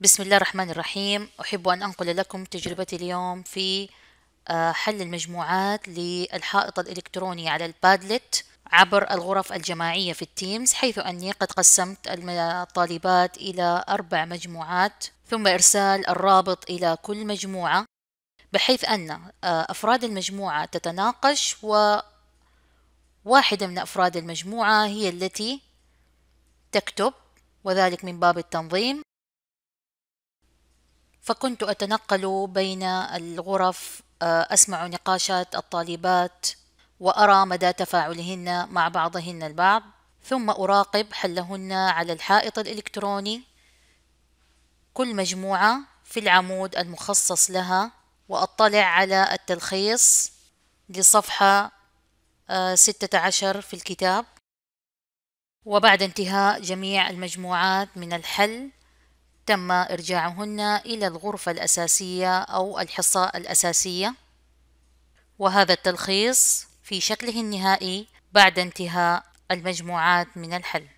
بسم الله الرحمن الرحيم أحب أن أنقل لكم تجربتي اليوم في آه، حل المجموعات للحائط الإلكتروني على البادلت عبر الغرف الجماعية في التيمز حيث أني قد قسمت الطالبات إلى أربع مجموعات ثم إرسال الرابط إلى كل مجموعة بحيث أن آه، أفراد المجموعة تتناقش وواحدة من أفراد المجموعة هي التي تكتب وذلك من باب التنظيم فكنت أتنقل بين الغرف آه، أسمع نقاشات الطالبات وأرى مدى تفاعلهن مع بعضهن البعض ثم أراقب حلهن على الحائط الإلكتروني كل مجموعة في العمود المخصص لها وأطلع على التلخيص لصفحة 16 آه، في الكتاب وبعد انتهاء جميع المجموعات من الحل تم إرجاعهن إلى الغرفة الأساسية أو الحصة الأساسية وهذا التلخيص في شكله النهائي بعد انتهاء المجموعات من الحل